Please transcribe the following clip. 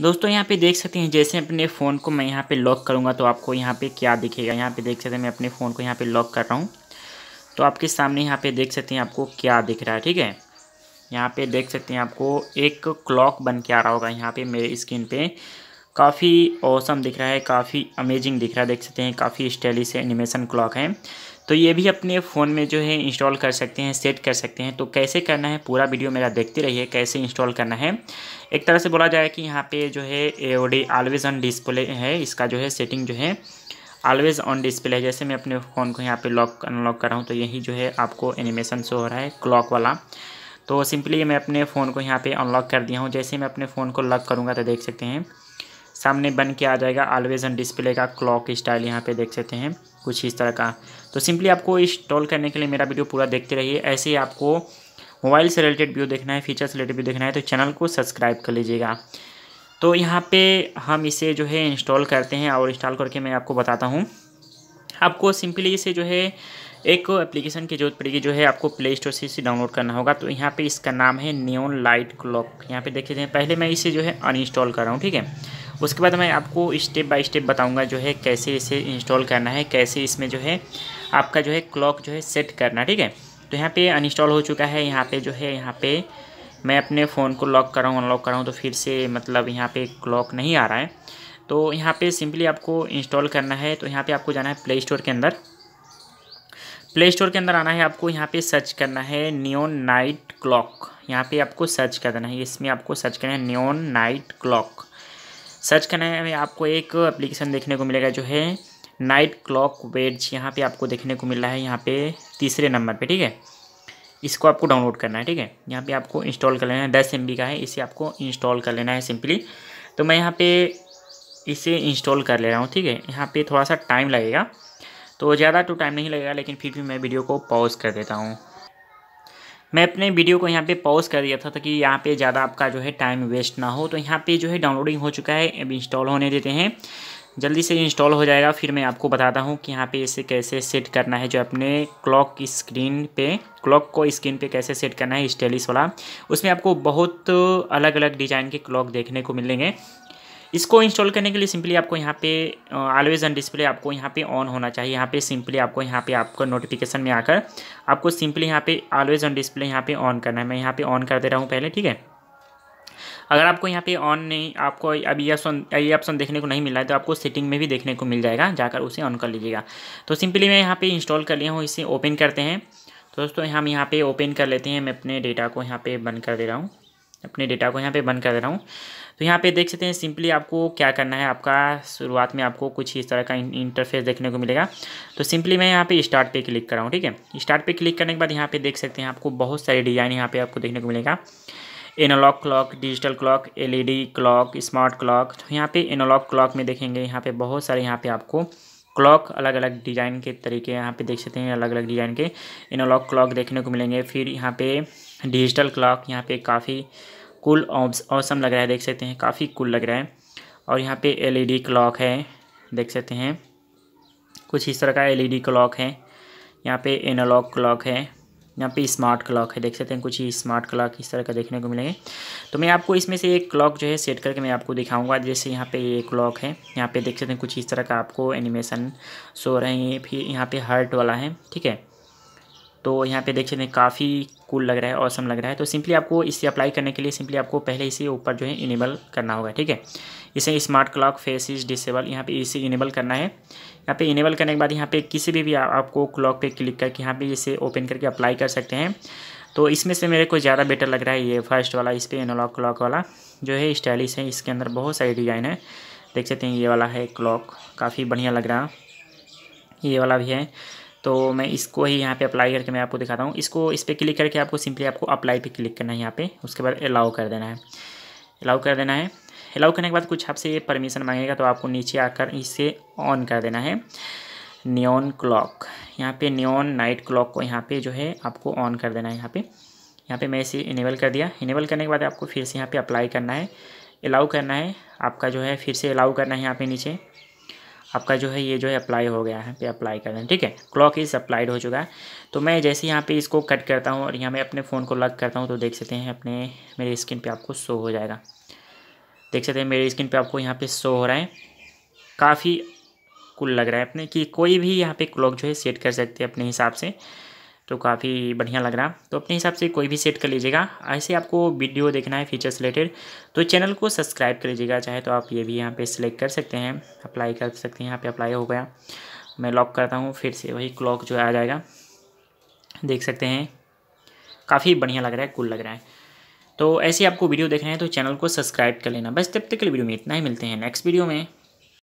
दोस्तों यहाँ पे देख सकते हैं जैसे अपने फ़ोन को मैं यहाँ पे लॉक करूँगा तो आपको यहाँ पे क्या दिखेगा यहाँ पे देख सकते हैं मैं अपने फ़ोन को यहाँ पे लॉक कर रहा हूँ तो आपके सामने यहाँ पे देख सकते हैं आपको क्या दिख रहा है ठीक है यहाँ पे देख सकते हैं आपको एक क्लॉक बन के आ रहा होगा यहाँ पे मेरे स्क्रीन पर काफ़ी औसम दिख रहा है काफ़ी अमेजिंग दिख रहा है देख सकते हैं काफ़ी स्टाइलिश एनिमेशन क्लॉक है तो ये भी अपने फ़ोन में जो है इंस्टॉल कर सकते हैं सेट कर सकते हैं तो कैसे करना है पूरा वीडियो मेरा देखते रहिए कैसे इंस्टॉल करना है एक तरह से बोला जाए कि यहाँ पे जो है A O D always on display है इसका जो है सेटिंग जो है ऑलवेज ऑन डिस्प्ले है जैसे मैं अपने फ़ोन को यहाँ पे लॉक अनलॉक कर रहा हूँ तो यही जो है आपको एनिमेशन शो हो रहा है क्लॉक वाला तो सिंपली मैं अपने फ़ोन को यहाँ पर अनलॉक कर दिया हूँ जैसे मैं अपने फ़ोन को लॉक करूँगा तो देख सकते हैं सामने बन के आ जाएगा ऑलवेज ऑन डिस्प्ले का क्लॉक स्टाइल यहाँ पे देख सकते हैं कुछ इस तरह का तो सिंपली आपको इंस्टॉल करने के लिए मेरा वीडियो पूरा देखते रहिए ऐसे ही आपको मोबाइल से रिलेटेड व्यू देखना है फीचर्स रिलेटेड व्यू देखना है तो चैनल को सब्सक्राइब कर लीजिएगा तो यहाँ पे हम इसे जो है इंस्टॉल करते हैं और इंस्टॉल करके मैं आपको बताता हूँ आपको सिंपली इसे जो है एक एप्लीकेशन की जरूरत पड़ेगी जो है आपको प्ले स्टोर से इसे डाउनलोड करना होगा तो यहाँ पे इसका नाम है न्योन लाइट क्लॉक यहाँ पे हैं पहले मैं इसे जो है अनइंस्टॉल कर रहा हूँ ठीक है उसके बाद मैं आपको स्टेप बाय स्टेप बताऊंगा जो है कैसे इसे इंस्टॉल करना है कैसे इसमें जो है आपका जो है क्लॉक जो है सेट करना ठीक है तो यहाँ पे अनइंस्टॉल हो चुका है यहाँ पे जो है यहाँ पे मैं अपने फ़ोन को लॉक कराऊँ अनलॉक कराऊँ तो फिर से मतलब यहाँ पर क्लॉक नहीं आ रहा है तो यहाँ पर सिंपली आपको इंस्टॉल करना है तो यहाँ पर आपको जाना है प्ले स्टोर के अंदर प्ले स्टोर के अंदर आना है आपको यहाँ पे सर्च करना है नियोन नाइट क्लॉक यहाँ पे आपको सर्च करना है इसमें आपको सर्च करना है नियोन नाइट क्लॉक सर्च करने में आपको एक एप्लीकेशन देखने को मिलेगा जो है नाइट क्लॉक वेड्स यहाँ पे आपको देखने को मिल रहा है यहाँ पे तीसरे नंबर पे ठीक है इसको आपको डाउनलोड करना है ठीक है यहाँ पे आपको इंस्टॉल कर लेना है दस एम का है इसे आपको इंस्टॉल कर लेना है सिंपली तो मैं यहाँ पे इसे इंस्टॉल कर ले रहा हूँ ठीक है यहाँ पे थोड़ा सा टाइम लगेगा तो ज़्यादा तो टाइम नहीं लगेगा लेकिन फिर भी मैं वीडियो को पॉज कर देता हूँ मैं अपने वीडियो को यहाँ पे पॉज कर दिया था ताकि यहाँ पे ज़्यादा आपका जो है टाइम वेस्ट ना हो तो यहाँ पे जो है डाउनलोडिंग हो चुका है अब इंस्टॉल होने देते हैं जल्दी से इंस्टॉल हो जाएगा फिर मैं आपको बताता हूँ कि यहाँ पे इसे कैसे सेट करना है जो अपने क्लॉक की स्क्रीन पे क्लॉक को स्क्रीन पे कैसे सेट करना है स्टेलिस वाला उसमें आपको बहुत अलग अलग डिज़ाइन के क्लॉक देखने को मिलेंगे इसको इंस्टॉल करने के लिए सिंपली आपको यहाँ पे ऑलवेज ऑन डिस्प्ले आपको यहाँ पे ऑन होना चाहिए यहाँ पे सिंपली आपको यहाँ पे आपको नोटिफिकेशन में आकर आपको सिंपली यहाँ पे ऑलवेज ऑन डिस्प्ले यहाँ पे ऑन करना है मैं यहाँ पे ऑन कर दे रहा हूँ पहले ठीक है अगर आपको यहाँ पे ऑन नहीं आपको अभी ये ऑप्शन ये ऑप्शन देखने को नहीं मिल रहा है तो आपको सेटिंग में भी देखने को मिल जाएगा जाकर उसे ऑन कर लीजिएगा तो सिंपली मैं यहाँ पर इंस्टॉल कर लिया हूँ इसे ओपन करते हैं तो दोस्तों हम यहाँ पर ओपन कर लेते हैं मैं अपने डेटा को यहाँ पर बंद कर दे रहा हूँ अपने डेटा को यहाँ पे बंद कर दे रहा हूँ तो यहाँ पे देख सकते हैं सिंपली आपको क्या करना है आपका शुरुआत में आपको कुछ इस तरह का इंटरफेस देखने को मिलेगा तो सिंपली मैं यहाँ पे स्टार्ट पे क्लिक कर रहा हूँ ठीक है स्टार्ट पे क्लिक करने के बाद यहाँ पे देख सकते हैं आपको बहुत सारे डिज़ाइन यहाँ पे आपको देखने को मिलेगा analog clock digital clock L clock smart clock तो यहाँ पे एनालॉग क्लॉक में देखेंगे यहाँ पे बहुत सारे यहाँ पे आपको क्लॉक अलग अलग डिज़ाइन के तरीके यहाँ पे देख सकते हैं अलग अलग डिज़ाइन के इनोलॉक क्लॉक देखने को मिलेंगे फिर यहाँ पे डिजिटल क्लॉक यहाँ पे काफ़ी कूल औसम लग रहा है देख सकते हैं काफ़ी कूल लग रहा है और यहाँ पे एलईडी क्लॉक है देख सकते हैं कुछ इस तरह का एलईडी क्लॉक है यहाँ पे एनालॉग क्लॉक है यहाँ पे स्मार्ट क्लॉक है देख सकते हैं कुछ ही स्मार्ट क्लॉक इस तरह का देखने को मिलेंगे तो मैं आपको इसमें से एक क्लॉक जो है सेट करके मैं आपको दिखाऊंगा जैसे यहाँ पे ये क्लॉक है यहाँ पे देख सकते हैं कुछ इस तरह का आपको एनिमेशन शो रहे हैं फिर यहाँ पे हर्ट वाला है ठीक है तो यहाँ पे देख सकते हैं काफ़ी कूल लग रहा है औसम लग रहा है तो सिंपली आपको इसे अप्लाई करने के लिए सिंपली आपको पहले इसे ऊपर जो है इनेबल करना होगा ठीक है इसे smart clock face is disable यहाँ पे इसे इनेबल करना है यहाँ पे इनेबल करने के बाद यहाँ पे किसी भी, भी आ, आपको क्लॉक पे क्लिक करके यहाँ पे इसे ओपन करके अप्लाई कर सकते हैं तो इसमें से मेरे को ज़्यादा बेटर लग रहा है ये फर्स्ट वाला इस पर एनोलॉक क्लॉक वाला जो है स्टाइलिश है इसके अंदर बहुत सारे डिज़ाइन है देख सकते हैं ये वाला है क्लॉक काफ़ी बढ़िया लग रहा ये वाला भी है तो मैं इसको ही यहाँ पे अप्लाई करके मैं आपको दिखाता हूँ इसको इस पर क्लिक करके आपको सिंपली आपको अप्लाई पे क्लिक करना है यहाँ पे उसके बाद अलाउ कर देना है अलाउ कर देना है अलाउ करने के बाद कुछ आपसे परमिशन मांगेगा तो आपको नीचे आकर इसे ऑन कर देना है नियन क्लॉक यहाँ पे नियन नाइट क्लॉक को यहाँ पर जो है आपको ऑन कर देना है यहाँ पर यहाँ पर मैं इसे इनेबल कर दिया इनेबल करने के बाद आपको फिर से यहाँ पर अप्लाई करना है अलाउ करना है आपका जो है फिर से अलाउ करना है यहाँ पे नीचे आपका जो है ये जो है अप्लाई हो गया है पे अप्लाई कर दें ठीक है क्लॉक इज़ अप्लाइड हो चुका है तो मैं जैसे यहाँ पे इसको कट करता हूँ और यहाँ मैं अपने फ़ोन को लग करता हूँ तो देख सकते हैं अपने मेरी स्किन पे आपको शो हो जाएगा देख सकते हैं मेरी स्किन पे आपको यहाँ पे शो हो रहा है काफ़ी कुल लग रहा है अपने कि कोई भी यहाँ पर क्लॉक जो है सेट कर सकते हैं अपने हिसाब से तो काफ़ी बढ़िया लग रहा तो अपने हिसाब से कोई भी सेट कर लीजिएगा ऐसे आपको वीडियो देखना है फीचर्स रिलेटेड तो चैनल को सब्सक्राइब कर लीजिएगा चाहे तो आप ये भी यहाँ पे सिलेक्ट कर सकते हैं अप्लाई कर सकते हैं यहाँ पे अप्लाई हो गया मैं लॉक करता हूँ फिर से वही क्लॉक जो आ जाएगा देख सकते हैं काफ़ी बढ़िया लग रहा है कुल लग रहा है तो ही आपको वीडियो देखना है तो चैनल को सब्सक्राइब कर लेना बस तब तक के लिए वीडियो में इतना ही मिलते हैं नेक्स्ट वीडियो में